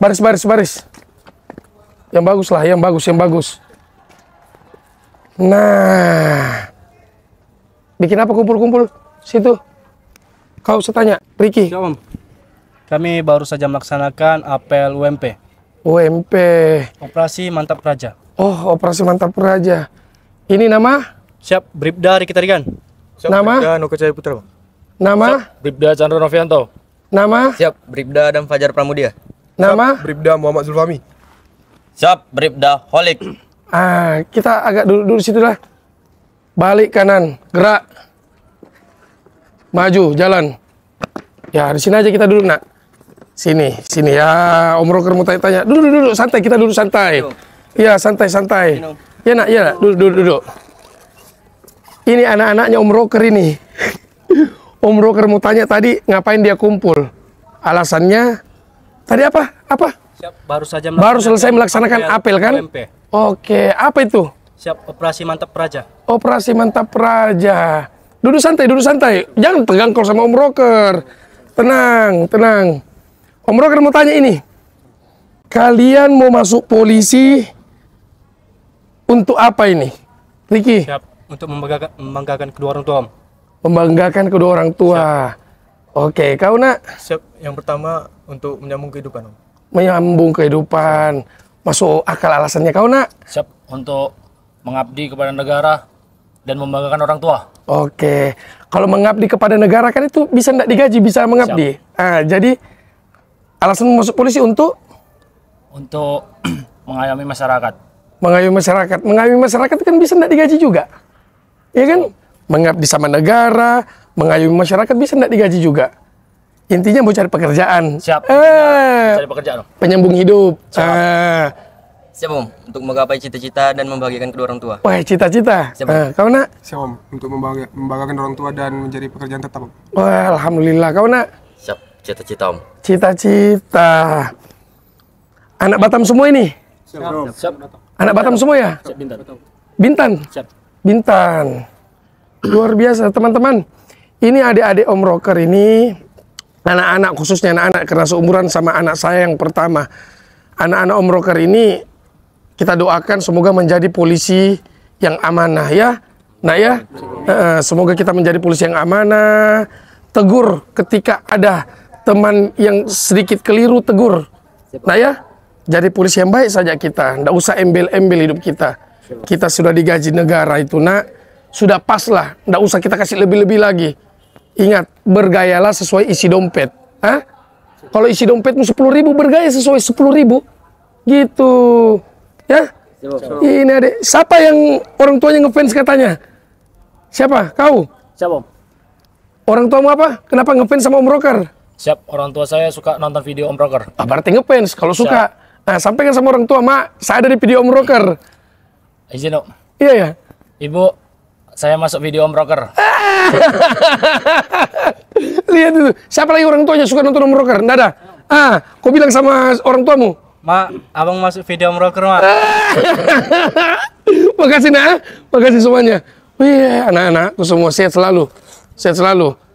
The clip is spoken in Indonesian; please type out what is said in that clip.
Baris, baris, baris. Yang bagus lah, yang bagus, yang bagus. Nah. Bikin apa kumpul-kumpul? Situ. Kau setanya, Riki. Ya, Om. Kami baru saja melaksanakan apel UMP. UMP. Operasi Mantap Raja. Oh, Operasi Mantap Raja. Ini nama? Siap, Bribda Riki Tarigan. Siap, nama? Bribda Nuka Cahaya Putra, Nama? Siap, Bribda Chandra Novianto. Nama? Siap, Bribda dan Fajar Pramudia. Nama? Bribda Muhammad Zulfami. Siap, Bribda Holik. Ah, kita agak dulu dulu situ lah. Balik kanan, gerak. Maju, jalan. Ya, di sini aja kita dulu, Nak. Sini, sini ya. Om Roker mau tanya-tanya. Dulu, dulu, dulu, santai. Kita dulu santai. Iya, santai, santai. Ya, Nak, ya, Nak. Dulu, dulu, dulu. Ini anak-anaknya Om Roker ini. Om Roker mau tanya tadi ngapain dia kumpul. Alasannya Tadi apa? Apa? Siap, baru saja baru selesai melaksanakan apel, kan? OMP. Oke, apa itu? Siap, operasi mantap raja. Operasi mantap raja. Duduk santai, duduk santai. Jangan tegang kalau sama Om Roker. Tenang, tenang. Om Roker mau tanya ini. Kalian mau masuk polisi untuk apa ini? Riki? Siap, untuk membanggakan, membanggakan kedua orang tua, Om. Membanggakan kedua orang tua. Siap. Oke, kau nak? Siap. Yang pertama untuk menyambung kehidupan, Om. Menyambung kehidupan. Masuk akal alasannya kau nak? Siap untuk mengabdi kepada negara dan membanggakan orang tua. Oke. Kalau mengabdi kepada negara kan itu bisa tidak digaji, bisa mengabdi. Ah, jadi alasan masuk polisi untuk untuk mengayomi masyarakat. Mengayomi masyarakat. Mengayomi masyarakat kan bisa tidak digaji juga. Iya kan? Mengabdi sama negara, mengayomi masyarakat bisa tidak digaji juga intinya mau cari pekerjaan siap eh, cari pekerjaan penyambung hidup siap eh. siap om untuk menggapai cita-cita dan membahagiakan kedua orang tua wah cita-cita siap om eh, kau nak siap om untuk membahagiakan orang tua dan menjadi pekerjaan tetap om wah alhamdulillah kau nak siap cita-cita om cita-cita anak Batam semua ini siap, siap. siap. anak Batam semua ya siap, bintan bintan siap. bintan luar biasa teman-teman ini adik-adik Om Rocker ini anak-anak khususnya anak-anak karena seumuran sama anak saya yang pertama. Anak-anak Om Rocker ini kita doakan semoga menjadi polisi yang amanah ya. Nah ya, semoga kita menjadi polisi yang amanah. Tegur ketika ada teman yang sedikit keliru tegur. Nah ya, jadi polisi yang baik saja kita. ndak usah embel-embel hidup kita. Kita sudah digaji negara itu nak. Sudah pas lah. ndak usah kita kasih lebih-lebih lagi. Ingat, bergayalah sesuai isi dompet. Hah? Kalau isi dompetmu sepuluh ribu, bergaya sesuai sepuluh ribu. Gitu. Ya? Ini adek. Siapa yang orang tuanya ngefans katanya? Siapa? Kau? Siapa, Orang tuamu apa? Kenapa ngefans sama Om Rocker? Siap, orang tua saya suka nonton video Om Rocker. Ah, berarti ngefans kalau suka. Nah, sampaikan sama orang tua, Mak, saya dari video Om Rocker. Izin, Om. Iya, ya. Ibu, saya masuk video Om Rocker. Lihat itu siapa lagi orang tuanya suka nonton Om Rocker? Nggak ada. Ah, kau bilang sama orang tuamu? Ma, abang masuk video Om Rocker, mak makasih, nak Makasih semuanya. Wih, anak-anak, semua sehat selalu. Sehat selalu.